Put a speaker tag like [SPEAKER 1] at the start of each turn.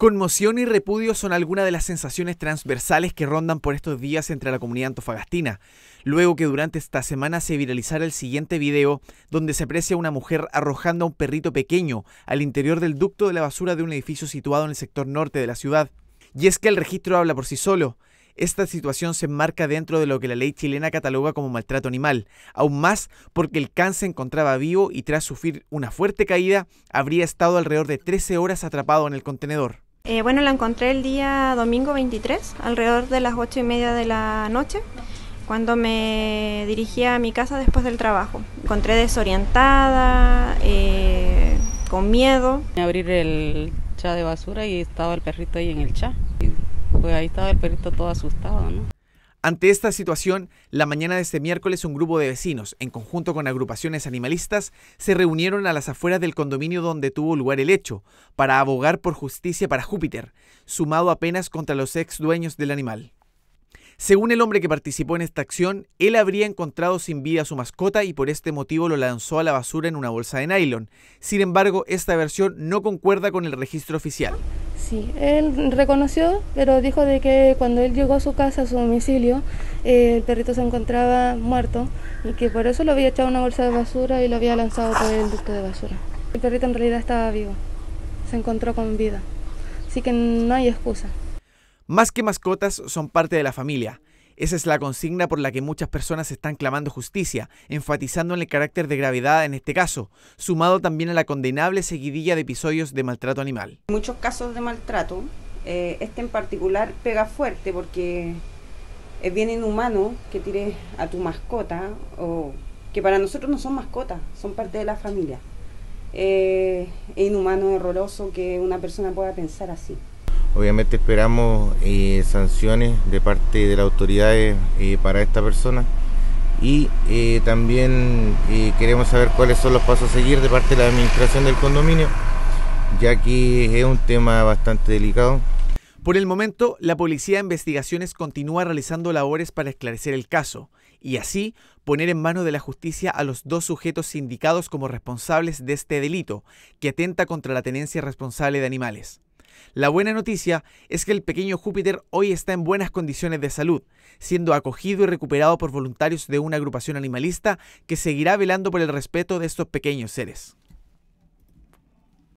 [SPEAKER 1] Conmoción y repudio son algunas de las sensaciones transversales que rondan por estos días entre la comunidad antofagastina, luego que durante esta semana se viralizara el siguiente video donde se aprecia a una mujer arrojando a un perrito pequeño al interior del ducto de la basura de un edificio situado en el sector norte de la ciudad. Y es que el registro habla por sí solo. Esta situación se enmarca dentro de lo que la ley chilena cataloga como maltrato animal, aún más porque el can se encontraba vivo y tras sufrir una fuerte caída habría estado alrededor de 13 horas atrapado en
[SPEAKER 2] el contenedor. Eh, bueno, la encontré el día domingo 23, alrededor de las 8 y media de la noche, cuando me dirigía a mi casa después del trabajo. Encontré desorientada, eh, con miedo. Abrir el chat de basura y estaba el perrito ahí en el chat. pues ahí estaba el perrito todo asustado, ¿no?
[SPEAKER 1] Ante esta situación, la mañana de este miércoles un grupo de vecinos, en conjunto con agrupaciones animalistas, se reunieron a las afueras del condominio donde tuvo lugar el hecho, para abogar por justicia para Júpiter, sumado apenas contra los ex dueños del animal. Según el hombre que participó en esta acción, él habría encontrado sin vida a su mascota y por este motivo lo lanzó a la basura en una bolsa de nylon. Sin embargo, esta versión no concuerda con el registro oficial.
[SPEAKER 3] Sí, él reconoció, pero dijo de que cuando él llegó a su casa, a su domicilio, eh, el perrito se encontraba muerto y que por eso lo había echado una bolsa de basura y lo había lanzado por el ducto de basura. El perrito en realidad estaba vivo, se encontró con vida, así que no hay excusa.
[SPEAKER 1] Más que mascotas, son parte de la familia. Esa es la consigna por la que muchas personas están clamando justicia, enfatizando en el carácter de gravedad en este caso, sumado también a la condenable seguidilla de episodios de maltrato animal.
[SPEAKER 2] Muchos casos de maltrato, eh, este en particular pega fuerte porque es bien inhumano que tires a tu mascota, o que para nosotros no son mascotas, son parte de la familia. Eh, es inhumano, horroroso que una persona pueda pensar así.
[SPEAKER 4] Obviamente esperamos eh, sanciones de parte de las autoridades eh, para esta persona y eh, también queremos saber cuáles son los pasos a seguir de parte de la administración del condominio, ya que es un tema bastante delicado.
[SPEAKER 1] Por el momento, la Policía de Investigaciones continúa realizando labores para esclarecer el caso y así poner en manos de la justicia a los dos sujetos sindicados como responsables de este delito, que atenta contra la tenencia responsable de animales. La buena noticia es que el pequeño Júpiter hoy está en buenas condiciones de salud, siendo acogido y recuperado por voluntarios de una agrupación animalista que seguirá velando por el respeto de estos pequeños seres.